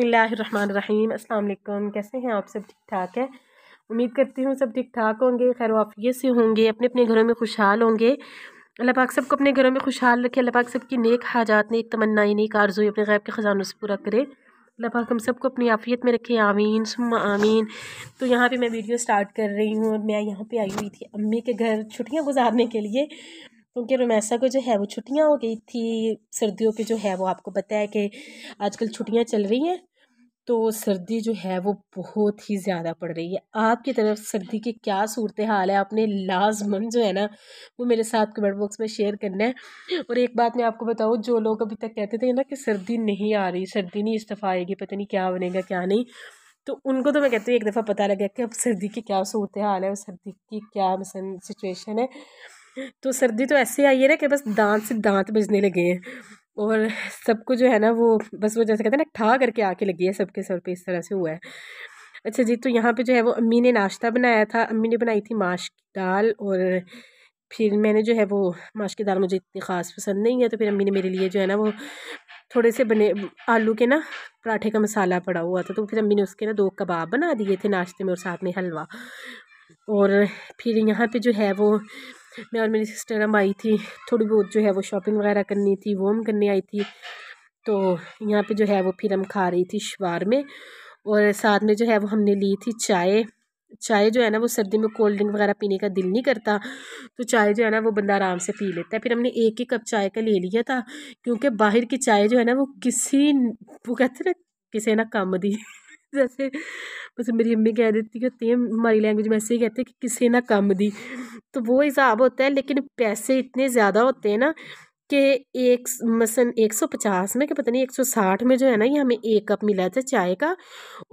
बसमीम अल्लाम कैसे हैं आप सब ठीक ठाक हैं उम्मीद करती हूँ सब ठीक ठाक होंगे खैर वाफियत से होंगे अपने अपने घरों में खुशहाल होंगे अल्लाह पाक सबको अपने घरों में खुशहाल रखे अल्लाह पाक सबकी नेक हाजात नेक तमन्नाएं नेक आरजू अपने गैब के ख़जानों से पूरा करे अल्लाह पाक हम सबको अपनी आफियत में रखे आमीन सुम आमीन तो यहाँ पर मैं वीडियो स्टार्ट कर रही हूँ और मैं यहाँ पर आई हुई थी अम्मी के घर छुट्टियाँ गुजारने के लिए क्योंकि रोमैसा को जो है वो छुट्टियाँ हो गई थी सर्दियों के जो है वो आपको पता है कि आजकल छुट्टियाँ चल रही हैं तो सर्दी जो है वो बहुत ही ज़्यादा पड़ रही है आपकी तरफ सर्दी की क्या सूरत हाल है आपने लाजमन जो है ना वो मेरे साथ कमेंट बॉक्स में शेयर करना है और एक बात मैं आपको बताऊँ जो लोग अभी तक कहते थे ना कि सर्दी नहीं आ रही सर्दी नहीं इस्तीफ़ा आएगी पता नहीं क्या बनेगा क्या नहीं तो उनको तो मैं कहती हूँ एक दफ़ा पता लगा कि अब सर्दी की क्या सूरत हाल है और सर्दी की क्या मसन मतलब सिचुएशन है तो सर्दी तो ऐसे आई है ना कि बस दांत से दांत बजने लगे हैं और सबको जो है ना वो बस वो जैसे कहते हैं ना ठा करके आके लगी है सबके सर पे इस तरह से हुआ है अच्छा जी तो यहाँ पे जो है वो अम्मी ने नाश्ता बनाया था अम्मी ने बनाई थी माश की दाल और फिर मैंने जो है वो माश की दाल मुझे इतनी ख़ास पसंद नहीं है तो फिर अम्मी ने मेरे लिए जो है ना वो थोड़े से बने आलू के ना पराठे का मसाला पड़ा हुआ था तो फिर अम्मी ने उसके ना दो कबाब बना दिए थे नाश्ते में और साथ में हलवा और फिर यहाँ पे जो है वो मैं और मेरी सिस्टर हम आई थी थोड़ी बहुत जो है वो शॉपिंग वगैरह करनी थी वो हम करने आई थी तो यहाँ पे जो है वो फिर हम खा रही थी शवार में और साथ में जो है वो हमने ली थी चाय चाय जो है ना वो सर्दी में कोल्ड ड्रिंक वगैरह पीने का दिल नहीं करता तो चाय जो है ना वो बंदा आराम से पी लेता है फिर हमने एक ही कप चाय का ले लिया था क्योंकि बाहर की चाय जो है ना वो किसी वो कहते ना किसी ना कम दी जैसे मतलब मेरी अम्मी कह देती होती है हमारी लैंग्वेज में ऐसे ही कहते हैं कि किसी ना कम दी तो वो हिसाब होता है लेकिन पैसे इतने ज़्यादा होते हैं ना कि एक मसन एक सौ पचास में कि पता नहीं एक सौ साठ में जो है ना ये हमें एक कप मिला था चाय का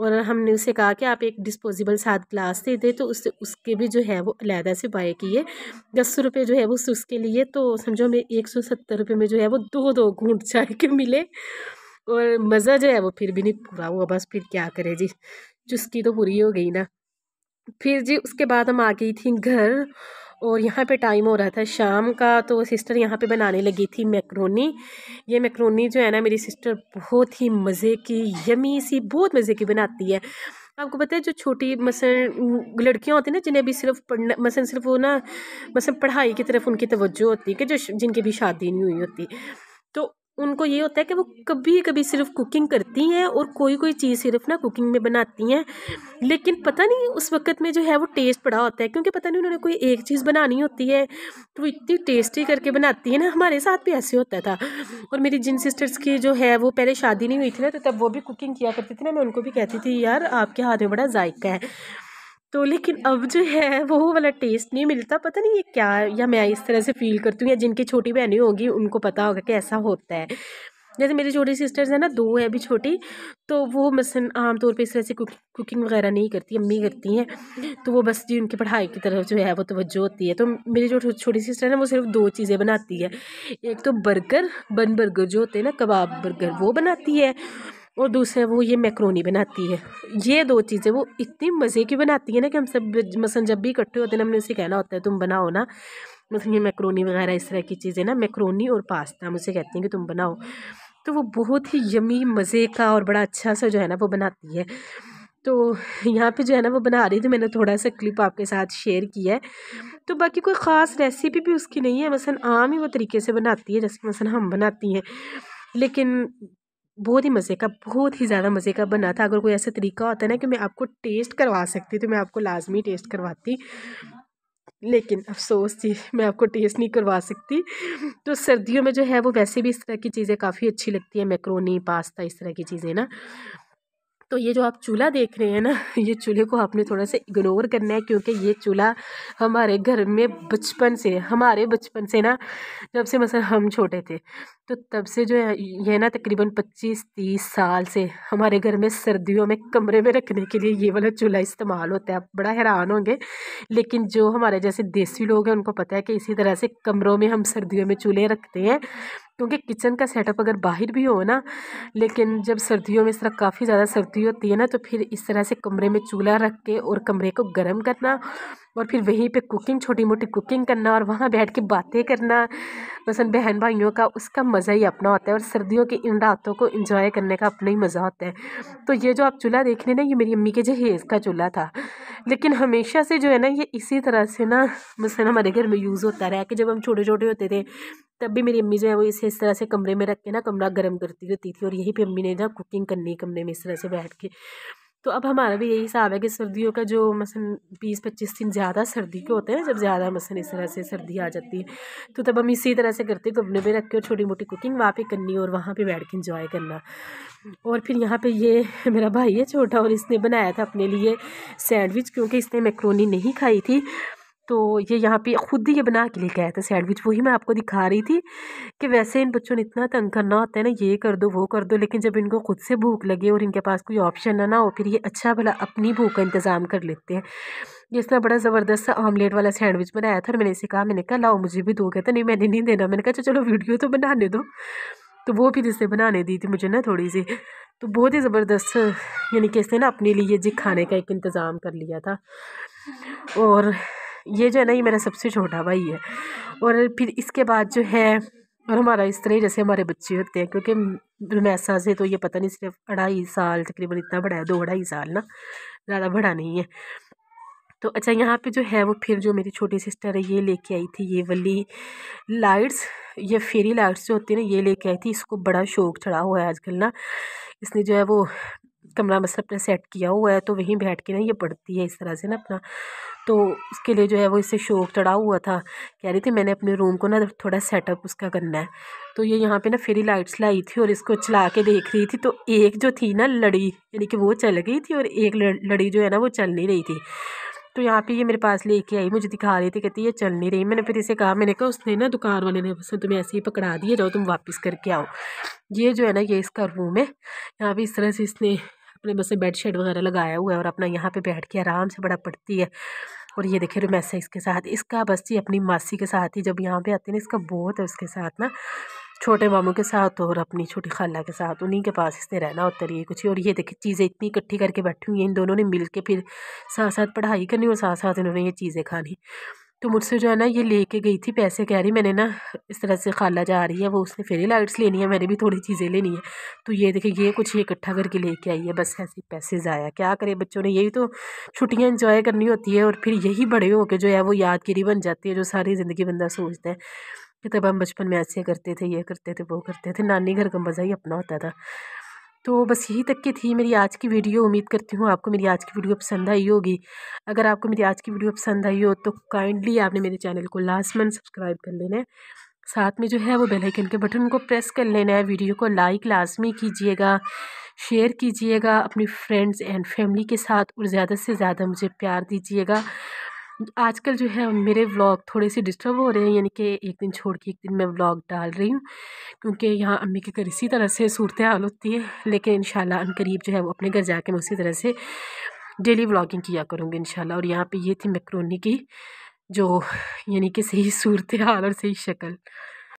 और हमने उसे कहा कि आप एक डिस्पोजेबल सात ग्लास दे दें तो उससे उसके भी जो है वो अलहदा से बाय किए दस रुपये जो है वो उसके लिए तो समझो हमें एक सौ सत्तर रुपये में जो है वो दो दो घूंट चाय के मिले और मज़ा जो है वो फिर भी नहीं पूरा हुआ बस फिर क्या करें जी चुस्की तो पूरी हो गई ना फिर जी उसके बाद हम आ गई थी घर और यहाँ पे टाइम हो रहा था शाम का तो सिस्टर यहाँ पे बनाने लगी थी मैक्रोनी ये मैक्रोनी जो है ना मेरी सिस्टर बहुत ही मज़े की यमी सी बहुत मज़े की बनाती है आपको पता है जो छोटी मसन लड़कियाँ होती हैं ना जिन्हें अभी सिर्फ पढ़ना मसन सिर्फ वो ना मसन पढ़ाई की तरफ उनकी तवज्जो होती है कि जो जिनकी भी शादी नहीं हुई होती तो उनको ये होता है कि वो कभी कभी सिर्फ कुकिंग करती हैं और कोई कोई चीज़ सिर्फ ना कुकिंग में बनाती हैं लेकिन पता नहीं उस वक्त में जो है वो टेस्ट बड़ा होता है क्योंकि पता नहीं उन्होंने कोई एक चीज़ बनानी होती है तो वो इतनी टेस्टी करके बनाती है ना हमारे साथ भी ऐसे होता था और मेरी जिन सिस्टर्स की जो है वो पहले शादी नहीं हुई थी ना तो तब वो भी कुकिंग किया करती थी ना मैं उनको भी कहती थी यार आपके हाथ में बड़ा जायका है तो लेकिन अब जो है वो वाला टेस्ट नहीं मिलता पता नहीं ये क्या या मैं इस तरह से फील करती हूँ या जिनकी छोटी बहनें होंगी उनको पता होगा कि ऐसा होता है जैसे मेरी छोटी सिस्टर्स हैं ना दो है अभी छोटी तो वो मसन तौर पे इस तरह से कुक, कुकिंग वगैरह नहीं करती अम्मी करती हैं तो वो बस जी उनकी पढ़ाई की तरफ जो है वो तोज्जो होती है तो मेरी जो छोटी सिस्टर है वो सिर्फ दो चीज़ें बनाती है एक तो बर्गर बन बर्गर जो होते हैं ना कबाब बर्गर वो बनाती है और दूसरा वो ये मैक्रोनी बनाती है ये दो चीज़ें वो इतनी मज़े की बनाती है ना कि हम सब मसन जब भी इकट्ठे होते हैं हमने उसे कहना होता है तुम बनाओ ना मतलब ये मैक्रोनी वगैरह इस तरह की चीज़ें ना मैक्रोनी और पास्ता हम उसे कहते हैं कि तुम बनाओ तो वो बहुत ही यमी मज़े का और बड़ा अच्छा सा जो है ना वो बनाती है तो यहाँ पे जो है ना वो बना रही थी मैंने थोड़ा सा क्लिप आपके साथ शेयर किया है तो बाकी कोई ख़ास रेसिपी भी उसकी नहीं है मसन आम ही वो तरीके से बनाती है जैसे मसन हम बनाती हैं लेकिन बहुत ही मज़े का बहुत ही ज़्यादा मज़े का बना था अगर कोई ऐसा तरीका होता ना कि मैं आपको टेस्ट करवा सकती तो मैं आपको लाजमी टेस्ट करवाती लेकिन अफसोस जी मैं आपको टेस्ट नहीं करवा सकती तो सर्दियों में जो है वो वैसे भी इस तरह की चीज़ें काफ़ी अच्छी लगती हैं मैक्रोनी पास्ता इस तरह की चीज़ें ना तो ये जो आप चूल्हा देख रहे हैं ना ये चूल्हे को आपने थोड़ा सा इग्नोर करना है क्योंकि ये चूल्हा हमारे घर में बचपन से हमारे बचपन से ना जब से मतलब हम छोटे थे तो तब से जो है ये ना तकरीबन पच्चीस तीस साल से हमारे घर में सर्दियों में कमरे में रखने के लिए ये वाला चूल्हा इस्तेमाल होता है आप बड़ा हैरान होंगे लेकिन जो हमारे जैसे देसी लोग हैं उनको पता है कि इसी तरह से कमरों में हम सर्दियों में चूल्हे रखते हैं क्योंकि किचन का सेटअप अगर बाहर भी हो ना लेकिन जब सर्दियों में इस तरह काफ़ी ज़्यादा सर्दी होती है ना तो फिर इस तरह से कमरे में चूल्हा रख के और कमरे को गर्म करना और फिर वहीं पे कुकिंग छोटी मोटी कुकिंग करना और वहाँ बैठ के बातें करना पसंद बहन भाइयों का उसका मज़ा ही अपना होता है और सर्दियों की इन रातों को इंजॉय करने का अपना ही मज़ा होता है तो ये जो आप चूल्हा देख रहे ना ये मेरी अम्मी के जहेज़ का चूल्हा था लेकिन हमेशा से जो है ना ये इसी तरह से ना मसन हमारे घर में यूज़ होता रहा कि जब हम छोटे छोटे होते थे तब भी मेरी अम्मी जो है वो इसे इस तरह से कमरे में रख के ना कमरा गर्म करती होती थी और यहीं पे अम्मी ने ना कुकिंग करनी कमरे में इस तरह से बैठ के तो अब हमारा भी यही हिसाब है कि सर्दियों का जो मसन बीस पच्चीस दिन ज़्यादा सर्दी के होते हैं जब ज़्यादा मसन इस तरह से सर्दी आ जाती है तो तब हम इसी तरह से करते हैं गमले तो में रख के और छोटी मोटी कुकिंग वहाँ पे करनी और वहाँ पे बैठ के इंजॉय करना और फिर यहाँ पे ये मेरा भाई है छोटा और इसने बनाया था अपने लिए सैंडविच क्योंकि इसने मैक्रोनी नहीं खाई थी तो ये यहाँ पे ख़ुद ही ये बना के लेके आए थे सैंडविच वही मैं आपको दिखा रही थी कि वैसे इन बच्चों ने इतना तंग करना होता है ना ये कर दो वो कर दो लेकिन जब इनको खुद से भूख लगे और इनके पास कोई ऑप्शन ना ना हो फिर ये अच्छा भला अपनी भूख का इंतज़ाम कर लेते हैं इसने बड़ा ज़बरदस्त सा ऑमलेट वाला सैंडविच बनाया था और मैंने इसे कहा मैंने कहा लाओ मुझे भी दो कहता तो नहीं मैंने नहीं देना मैंने कहा अच्छा, चलो वीडियो तो बनाने दो तो वो फिर इसने बनाने दी थी मुझे ना थोड़ी सी तो बहुत ही ज़बरदस्त यानी कि इसने ना अपने लिए जी खाने का एक इंतज़ाम कर लिया था और ये जो है ना ये मेरा सबसे छोटा भाई है और फिर इसके बाद जो है और हमारा इस तरह जैसे हमारे बच्चे होते हैं क्योंकि रुमैसा से तो ये पता नहीं सिर्फ अढ़ाई साल तकरीबन इतना बड़ा है दो अढ़ाई साल ना ज़्यादा बड़ा नहीं है तो अच्छा यहाँ पे जो है वो फिर जो मेरी छोटी सिस्टर है ये लेके आई थी ये वाली लाइट्स ये फेरी लाइट्स जो होती है ना ये लेके आई थी इसको बड़ा शौक चढ़ा हुआ है आजकल ना इसने जो है वो कमरा मतलब अपना सेट किया हुआ है तो वहीं बैठ के ना ये पढ़ती है इस तरह से ना अपना तो उसके लिए जो है वो इससे शौक चढ़ा हुआ था कह रही थी मैंने अपने रूम को ना थोड़ा सेटअप उसका करना है तो ये यहाँ पे ना फेरी लाइट्स लाई थी और इसको चला के देख रही थी तो एक जो थी ना लड़ी यानी कि वो चल गई थी और एक लड़ी जो है ना वो चल नहीं रही थी तो यहाँ पे ये मेरे पास लेके आई मुझे दिखा रही थी कहती ये चल नहीं रही मैंने फिर इसे कहा मैंने कहा उसने ना दुकान वाले ने उसने तुम्हें ऐसे ही पकड़ा दिया जाओ तुम वापस करके आओ ये जो है ना ये इसका रूम है यहाँ पे इस तरह से इसने अपने बस में बेड शेड वगैरह लगाया हुआ है और अपना यहाँ पे बैठ के आराम से बड़ा पढ़ती है और ये देखे रोमैसे इसके साथ इसका बस जी अपनी मासी के साथ ही जब यहाँ पे आती है ना इसका बहुत है उसके साथ ना छोटे मामू के साथ और अपनी छोटी खाला के साथ उन्हीं के पास इसने रहना होता रही है कुछ और ये देखिए चीज़ें इतनी इकट्ठी करके बैठी हुई हैं इन दोनों ने मिल के फिर साथ साथ पढ़ाई करनी और साथ साथ इन्होंने ये चीज़ें खानी तो मुझसे जो है ना ये लेके गई थी पैसे कह रही मैंने ना इस तरह से खाला जा रही है वो उसने फेरी लाइट्स लेनी है मैंने भी थोड़ी चीज़ें लेनी है तो ये देखे ये कुछ ये इकट्ठा करके लेके आई है बस ऐसे पैसे ज़ाया क्या करें बच्चों ने यही तो छुट्टियाँ एंजॉय करनी होती है और फिर यही बड़े होकर जो है वो यादगिरी बन जाती है जो सारी ज़िंदगी बंदा सोचता है कि तब हम बचपन में ऐसे करते थे ये करते थे वो करते थे नानी घर का मज़ा ही अपना होता था तो बस यही तक की थी मेरी आज की वीडियो उम्मीद करती हूँ आपको मेरी आज की वीडियो पसंद आई होगी अगर आपको मेरी आज की वीडियो पसंद आई हो तो काइंडली आपने मेरे चैनल को लास्ट मंथ सब्सक्राइब कर लेना है साथ में जो है वो बेल आइकन के बटन को प्रेस कर लेना है वीडियो को लाइक लाजमी कीजिएगा शेयर कीजिएगा अपनी फ्रेंड्स एंड फैमिली के साथ और ज़्यादा से ज़्यादा मुझे प्यार दीजिएगा आजकल जो है मेरे व्लॉग थोड़े से डिस्टर्ब हो रहे हैं यानी कि एक दिन छोड़ के एक दिन मैं व्लॉग डाल रही हूँ क्योंकि यहाँ अम्मी के घर इसी तरह से सूरत हाल होती है लेकिन इन शरीब करीब जो है वो अपने घर जाके मैं उसी तरह से डेली व्लॉगिंग किया करूँगी इन और यहाँ पर ये थी मैक्रोनी की जो यानी कि सही सूरत हाल और सही शक्ल